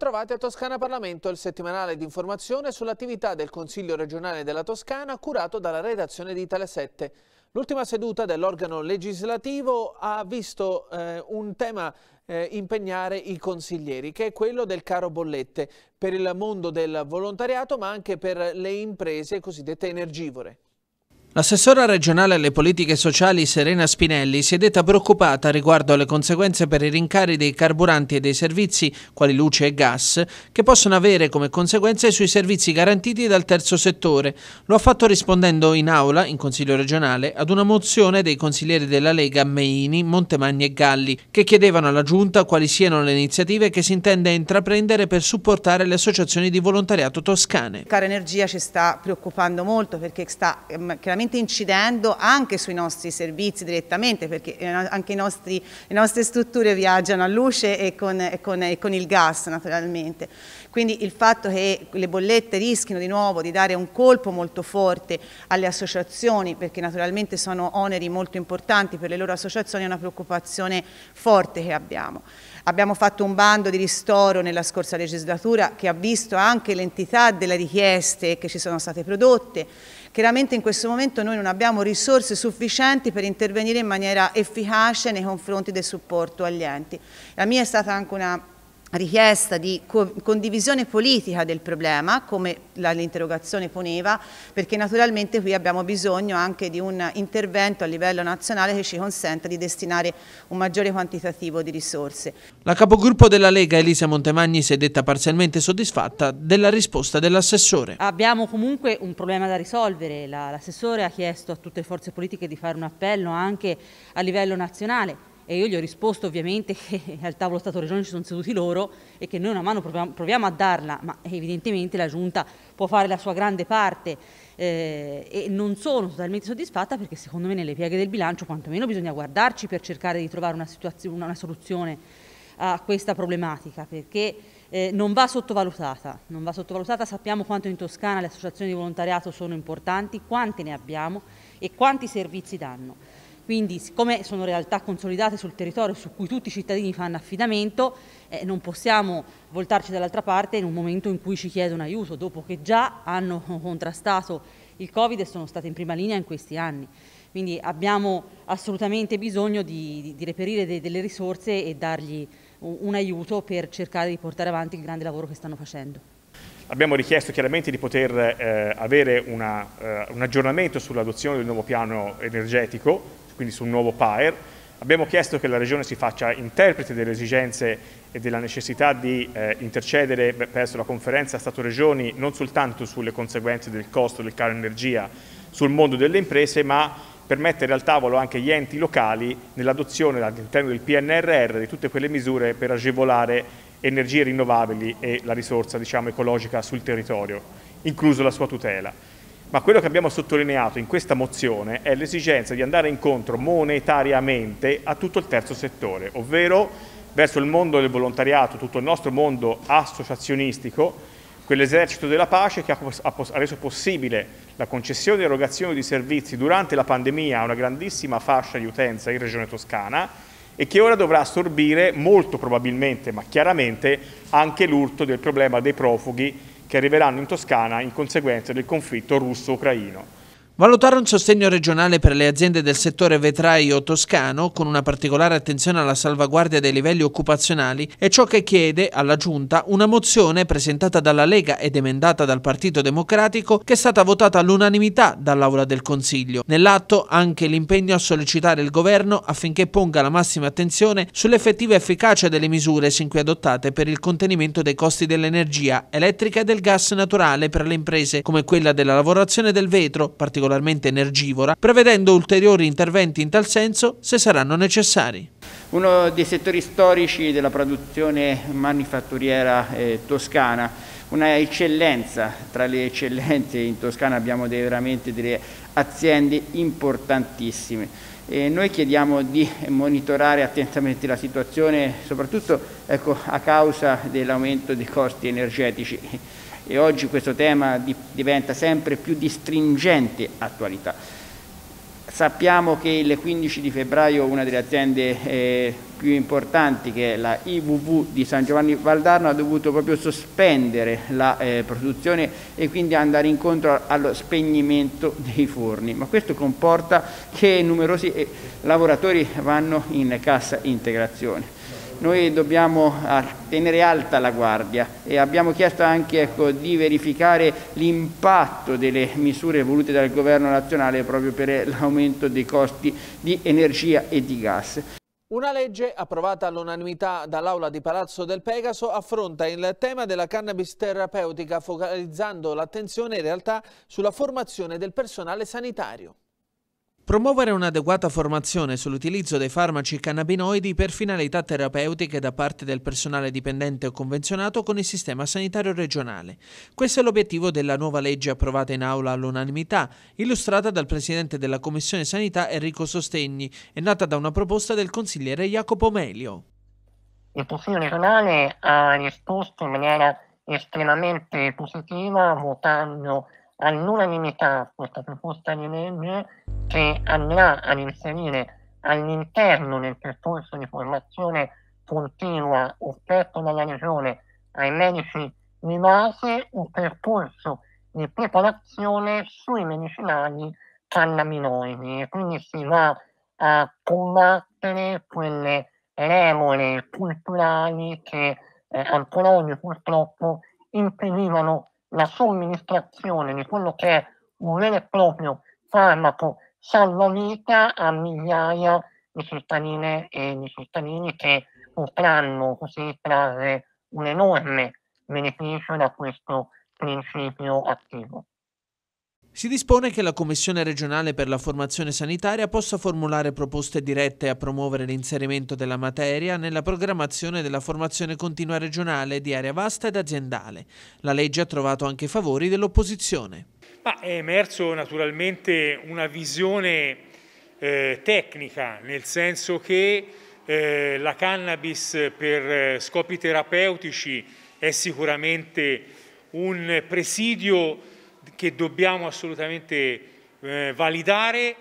Bentrovati a Toscana Parlamento, il settimanale di informazione sull'attività del Consiglio regionale della Toscana curato dalla redazione di Italia 7. L'ultima seduta dell'organo legislativo ha visto eh, un tema eh, impegnare i consiglieri, che è quello del caro bollette per il mondo del volontariato ma anche per le imprese cosiddette energivore. L'assessora regionale alle politiche sociali Serena Spinelli si è detta preoccupata riguardo alle conseguenze per i rincari dei carburanti e dei servizi, quali luce e gas, che possono avere come conseguenze sui servizi garantiti dal terzo settore. Lo ha fatto rispondendo in aula, in Consiglio regionale, ad una mozione dei consiglieri della Lega Meini, Montemagni e Galli, che chiedevano alla Giunta quali siano le iniziative che si intende intraprendere per supportare le associazioni di volontariato toscane. Cara Energia ci sta preoccupando molto perché sta ehm, chiaramente veramente incidendo anche sui nostri servizi direttamente perché eh, anche nostri, le nostre strutture viaggiano a luce e con, e, con, e con il gas naturalmente. Quindi il fatto che le bollette rischino di nuovo di dare un colpo molto forte alle associazioni perché naturalmente sono oneri molto importanti per le loro associazioni è una preoccupazione forte che abbiamo. Abbiamo fatto un bando di ristoro nella scorsa legislatura che ha visto anche l'entità delle richieste che ci sono state prodotte Chiaramente in questo momento noi non abbiamo risorse sufficienti per intervenire in maniera efficace nei confronti del supporto agli enti. La mia è stata anche una richiesta di co condivisione politica del problema, come l'interrogazione poneva, perché naturalmente qui abbiamo bisogno anche di un intervento a livello nazionale che ci consenta di destinare un maggiore quantitativo di risorse. La capogruppo della Lega Elisa Montemagni si è detta parzialmente soddisfatta della risposta dell'assessore. Abbiamo comunque un problema da risolvere, l'assessore ha chiesto a tutte le forze politiche di fare un appello anche a livello nazionale, e io gli ho risposto ovviamente che al tavolo Stato-Regione ci sono seduti loro e che noi una mano proviamo, proviamo a darla, ma evidentemente la Giunta può fare la sua grande parte eh, e non sono totalmente soddisfatta perché secondo me nelle pieghe del bilancio quantomeno bisogna guardarci per cercare di trovare una, una, una soluzione a questa problematica perché eh, non, va non va sottovalutata, sappiamo quanto in Toscana le associazioni di volontariato sono importanti, quante ne abbiamo e quanti servizi danno. Quindi siccome sono realtà consolidate sul territorio su cui tutti i cittadini fanno affidamento, eh, non possiamo voltarci dall'altra parte in un momento in cui ci chiedono aiuto, dopo che già hanno contrastato il Covid e sono state in prima linea in questi anni. Quindi abbiamo assolutamente bisogno di, di, di reperire de, delle risorse e dargli un, un aiuto per cercare di portare avanti il grande lavoro che stanno facendo. Abbiamo richiesto chiaramente di poter eh, avere una, eh, un aggiornamento sull'adozione del nuovo piano energetico, quindi sul nuovo PAER. Abbiamo chiesto che la Regione si faccia interprete delle esigenze e della necessità di eh, intercedere presso la conferenza Stato-Regioni non soltanto sulle conseguenze del costo del caro energia sul mondo delle imprese, ma per mettere al tavolo anche gli enti locali nell'adozione all'interno del PNRR di tutte quelle misure per agevolare energie rinnovabili e la risorsa diciamo, ecologica sul territorio, incluso la sua tutela. Ma quello che abbiamo sottolineato in questa mozione è l'esigenza di andare incontro monetariamente a tutto il terzo settore, ovvero verso il mondo del volontariato, tutto il nostro mondo associazionistico, quell'esercito della pace che ha, reso possibile la concessione e erogazione di servizi durante la pandemia a una grandissima fascia di utenza in Regione Toscana, e che ora dovrà assorbire molto probabilmente, ma chiaramente, anche l'urto del problema dei profughi che arriveranno in Toscana in conseguenza del conflitto russo-ucraino. Valutare un sostegno regionale per le aziende del settore vetraio toscano, con una particolare attenzione alla salvaguardia dei livelli occupazionali, è ciò che chiede alla Giunta una mozione presentata dalla Lega ed emendata dal Partito Democratico che è stata votata all'unanimità dall'Aula del Consiglio. Nell'atto anche l'impegno a sollecitare il Governo affinché ponga la massima attenzione sull'effettiva efficacia delle misure sin qui adottate per il contenimento dei costi dell'energia elettrica e del gas naturale per le imprese, come quella della lavorazione del vetro, particolarmente particolarmente energivora, prevedendo ulteriori interventi in tal senso se saranno necessari. Uno dei settori storici della produzione manifatturiera eh, toscana una eccellenza, tra le eccellenze in Toscana abbiamo dei, veramente delle aziende importantissime. E noi chiediamo di monitorare attentamente la situazione, soprattutto ecco, a causa dell'aumento dei costi energetici e oggi questo tema di, diventa sempre più di stringente attualità. Sappiamo che il 15 di febbraio una delle aziende eh, più importanti, che è la IVV di San Giovanni Valdarno, ha dovuto proprio sospendere la eh, produzione e quindi andare incontro allo spegnimento dei forni. Ma questo comporta che numerosi eh, lavoratori vanno in cassa integrazione noi dobbiamo ah, tenere alta la guardia e abbiamo chiesto anche ecco, di verificare l'impatto delle misure volute dal governo nazionale proprio per eh, l'aumento dei costi di energia e di gas. Una legge approvata all'unanimità dall'Aula di Palazzo del Pegaso affronta il tema della cannabis terapeutica focalizzando l'attenzione in realtà sulla formazione del personale sanitario. Promuovere un'adeguata formazione sull'utilizzo dei farmaci cannabinoidi per finalità terapeutiche da parte del personale dipendente o convenzionato con il sistema sanitario regionale. Questo è l'obiettivo della nuova legge approvata in aula all'unanimità, illustrata dal Presidente della Commissione Sanità Enrico Sostegni e nata da una proposta del consigliere Jacopo Melio. Il Consiglio regionale ha risposto in maniera estremamente positiva votando all'unanimità questa proposta di legge che andrà ad inserire all'interno del percorso di formazione continua offerto dalla Regione ai medici di base un percorso di preparazione sui medicinali cannabinoidi e quindi si va a combattere quelle regole culturali che eh, ancora oggi purtroppo impedivano la somministrazione di quello che è un vero e proprio farmaco salvavita a migliaia di cittadine e di cittadini che potranno così trarre un enorme beneficio da questo principio attivo. Si dispone che la Commissione regionale per la formazione sanitaria possa formulare proposte dirette a promuovere l'inserimento della materia nella programmazione della formazione continua regionale di area vasta ed aziendale. La legge ha trovato anche favori dell'opposizione. è emerso naturalmente una visione eh, tecnica, nel senso che eh, la cannabis per eh, scopi terapeutici è sicuramente un presidio che dobbiamo assolutamente eh, validare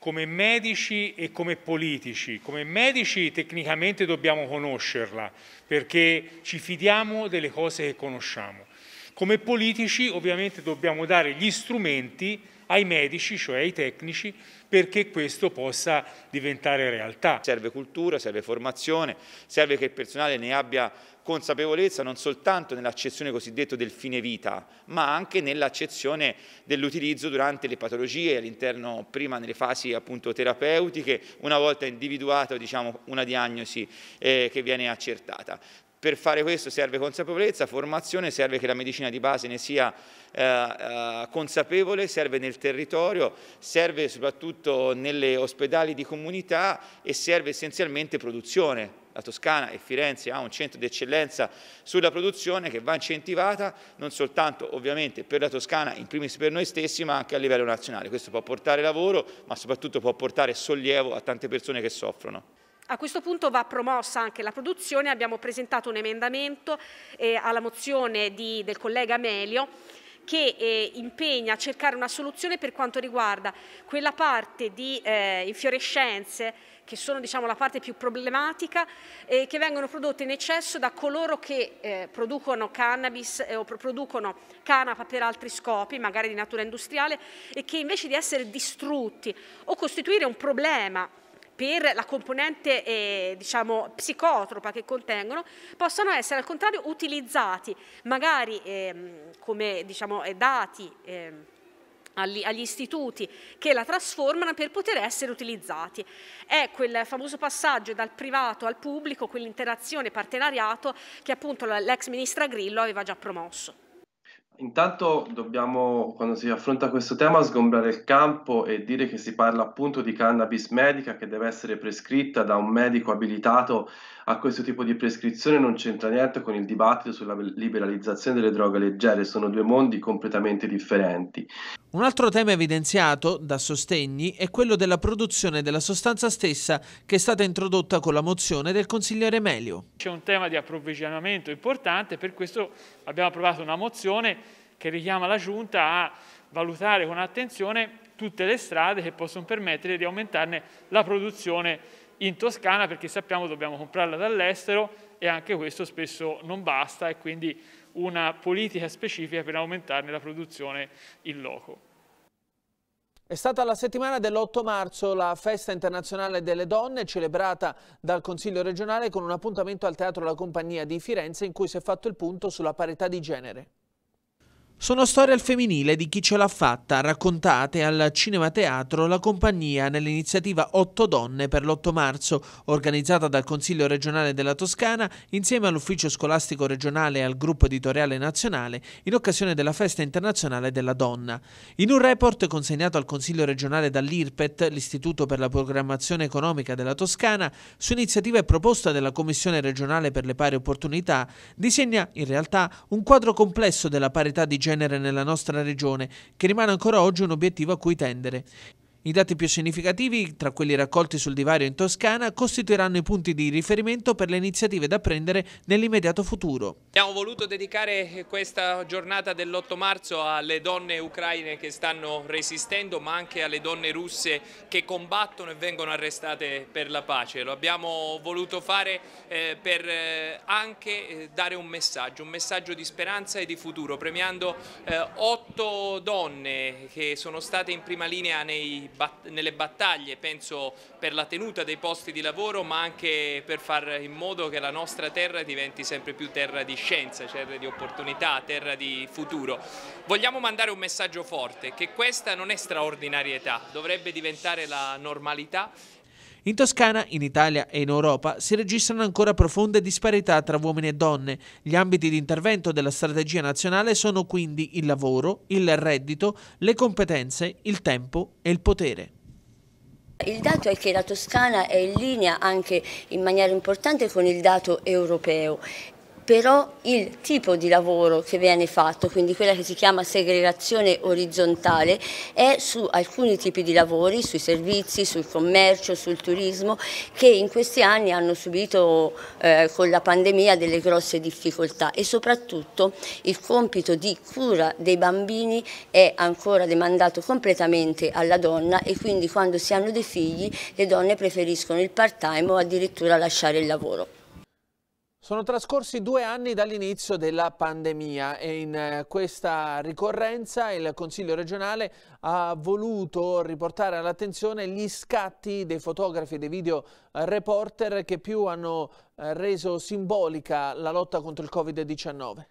come medici e come politici. Come medici tecnicamente dobbiamo conoscerla perché ci fidiamo delle cose che conosciamo. Come politici ovviamente dobbiamo dare gli strumenti ai medici, cioè ai tecnici, perché questo possa diventare realtà. Serve cultura, serve formazione, serve che il personale ne abbia consapevolezza non soltanto nell'accezione cosiddetta del fine vita, ma anche nell'accezione dell'utilizzo durante le patologie, all'interno prima nelle fasi appunto terapeutiche, una volta individuata diciamo, una diagnosi eh, che viene accertata. Per fare questo serve consapevolezza, formazione, serve che la medicina di base ne sia eh, eh consapevole, serve nel territorio, serve soprattutto nelle ospedali di comunità e serve essenzialmente produzione, la Toscana e Firenze ha un centro di eccellenza sulla produzione che va incentivata non soltanto ovviamente per la Toscana, in primis per noi stessi, ma anche a livello nazionale. Questo può portare lavoro, ma soprattutto può portare sollievo a tante persone che soffrono. A questo punto va promossa anche la produzione, abbiamo presentato un emendamento eh, alla mozione di, del collega Melio che eh, impegna a cercare una soluzione per quanto riguarda quella parte di eh, infiorescenze che sono diciamo, la parte più problematica, eh, che vengono prodotte in eccesso da coloro che eh, producono cannabis eh, o producono canapa per altri scopi, magari di natura industriale, e che invece di essere distrutti o costituire un problema per la componente eh, diciamo, psicotropa che contengono, possono essere al contrario utilizzati magari eh, come diciamo, dati eh, agli, agli, istituti che la trasformano per poter essere utilizzati. È quel famoso passaggio dal privato al pubblico, quell'interazione partenariato che appunto l'ex ministra Grillo aveva già promosso. Intanto dobbiamo, quando si affronta questo tema, sgombrare il campo e dire che si parla appunto di cannabis medica che deve essere prescritta da un medico abilitato a questo tipo di prescrizione non c'entra niente con il dibattito sulla liberalizzazione delle droghe leggere, sono due mondi completamente differenti. Un altro tema evidenziato da sostegni è quello della produzione della sostanza stessa che è stata introdotta con la mozione del consigliere Melio. C'è un tema di approvvigionamento importante, per questo abbiamo approvato una mozione che richiama la Giunta a valutare con attenzione tutte le strade che possono permettere di aumentarne la produzione in Toscana perché sappiamo dobbiamo comprarla dall'estero e anche questo spesso non basta e quindi una politica specifica per aumentarne la produzione in loco. È stata la settimana dell'8 marzo la festa internazionale delle donne celebrata dal Consiglio regionale con un appuntamento al Teatro La Compagnia di Firenze in cui si è fatto il punto sulla parità di genere. Sono storie al femminile di chi ce l'ha fatta, raccontate al Cinema Teatro La Compagnia nell'iniziativa Otto Donne per l'8 marzo, organizzata dal Consiglio regionale della Toscana insieme all'Ufficio scolastico regionale e al Gruppo editoriale nazionale in occasione della Festa internazionale della donna. In un report consegnato al Consiglio regionale dall'IRPET, l'Istituto per la programmazione economica della Toscana, su iniziativa e proposta della Commissione regionale per le pari opportunità, disegna in realtà un quadro complesso della parità di genere nella nostra regione, che rimane ancora oggi un obiettivo a cui tendere. I dati più significativi, tra quelli raccolti sul divario in Toscana, costituiranno i punti di riferimento per le iniziative da prendere nell'immediato futuro. Abbiamo voluto dedicare questa giornata dell'8 marzo alle donne ucraine che stanno resistendo, ma anche alle donne russe che combattono e vengono arrestate per la pace. Lo abbiamo voluto fare eh, per eh, anche eh, dare un messaggio, un messaggio di speranza e di futuro, premiando otto donne che sono state in prima linea nei bat nelle battaglie, penso per la tenuta dei posti di lavoro ma anche per fare in modo che la nostra terra diventi sempre più terra di scienza, terra di opportunità, terra di futuro. Vogliamo mandare un messaggio forte che questa non è straordinarietà, dovrebbe diventare la normalità in Toscana, in Italia e in Europa si registrano ancora profonde disparità tra uomini e donne. Gli ambiti di intervento della strategia nazionale sono quindi il lavoro, il reddito, le competenze, il tempo e il potere. Il dato è che la Toscana è in linea anche in maniera importante con il dato europeo però il tipo di lavoro che viene fatto, quindi quella che si chiama segregazione orizzontale, è su alcuni tipi di lavori, sui servizi, sul commercio, sul turismo, che in questi anni hanno subito eh, con la pandemia delle grosse difficoltà e soprattutto il compito di cura dei bambini è ancora demandato completamente alla donna e quindi quando si hanno dei figli le donne preferiscono il part time o addirittura lasciare il lavoro. Sono trascorsi due anni dall'inizio della pandemia e in eh, questa ricorrenza il Consiglio regionale ha voluto riportare all'attenzione gli scatti dei fotografi e dei video eh, reporter che più hanno eh, reso simbolica la lotta contro il Covid-19.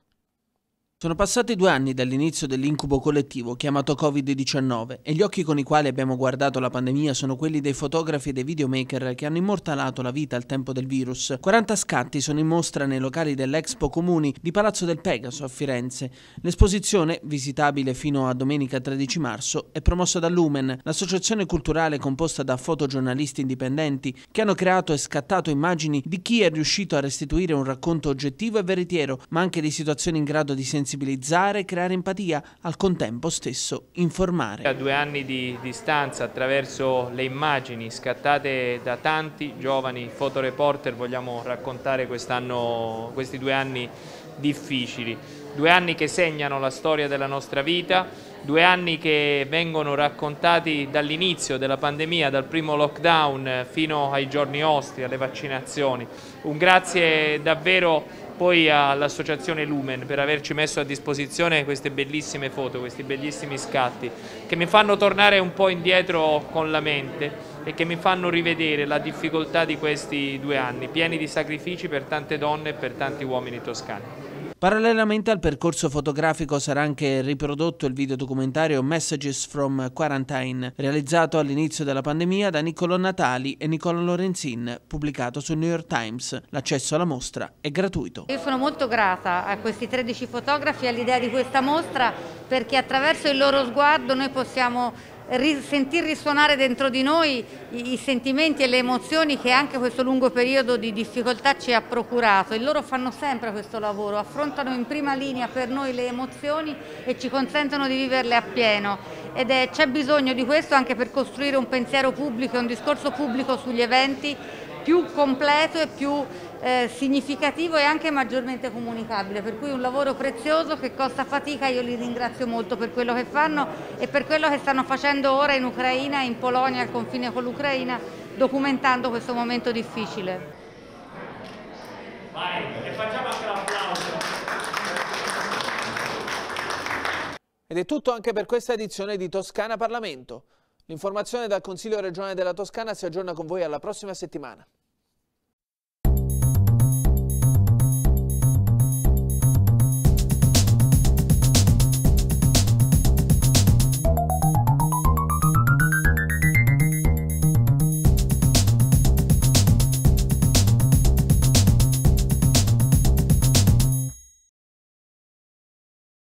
Sono passati due anni dall'inizio dell'incubo collettivo chiamato Covid-19 e gli occhi con i quali abbiamo guardato la pandemia sono quelli dei fotografi e dei videomaker che hanno immortalato la vita al tempo del virus. 40 scatti sono in mostra nei locali dell'Expo Comuni di Palazzo del Pegaso a Firenze. L'esposizione, visitabile fino a domenica 13 marzo, è promossa da Lumen, l'associazione culturale composta da fotogiornalisti indipendenti che hanno creato e scattato immagini di chi è riuscito a restituire un racconto oggettivo e veritiero, ma anche di situazioni in grado di sensibilizzare sensibilizzare, creare empatia, al contempo stesso informare. A due anni di distanza, attraverso le immagini scattate da tanti giovani fotoreporter, vogliamo raccontare questi due anni difficili. Due anni che segnano la storia della nostra vita, due anni che vengono raccontati dall'inizio della pandemia, dal primo lockdown fino ai giorni ostri, alle vaccinazioni. Un grazie davvero poi all'associazione Lumen per averci messo a disposizione queste bellissime foto, questi bellissimi scatti che mi fanno tornare un po' indietro con la mente e che mi fanno rivedere la difficoltà di questi due anni pieni di sacrifici per tante donne e per tanti uomini toscani. Parallelamente al percorso fotografico sarà anche riprodotto il video documentario Messages from Quarantine, realizzato all'inizio della pandemia da Niccolò Natali e Nicola Lorenzin, pubblicato sul New York Times. L'accesso alla mostra è gratuito. Io sono molto grata a questi 13 fotografi e all'idea di questa mostra perché attraverso il loro sguardo noi possiamo sentir risuonare dentro di noi i, sentimenti e le emozioni che anche questo lungo periodo di difficoltà ci ha procurato. E loro fanno sempre questo lavoro, affrontano in prima linea per noi le emozioni e ci consentono di viverle appieno. Ed c'è bisogno di questo anche per costruire un pensiero pubblico e un discorso pubblico sugli eventi più completo e più eh, significativo e anche maggiormente comunicabile, per cui un lavoro prezioso che costa fatica, io li ringrazio molto per quello che fanno e per quello che stanno facendo ora in Ucraina, in Polonia, al confine con l'Ucraina, documentando questo momento difficile. Vai, e facciamo anche l'applauso. Ed è tutto anche per questa edizione di Toscana Parlamento. L'informazione dal Consiglio regionale della Toscana si aggiorna con voi alla prossima settimana.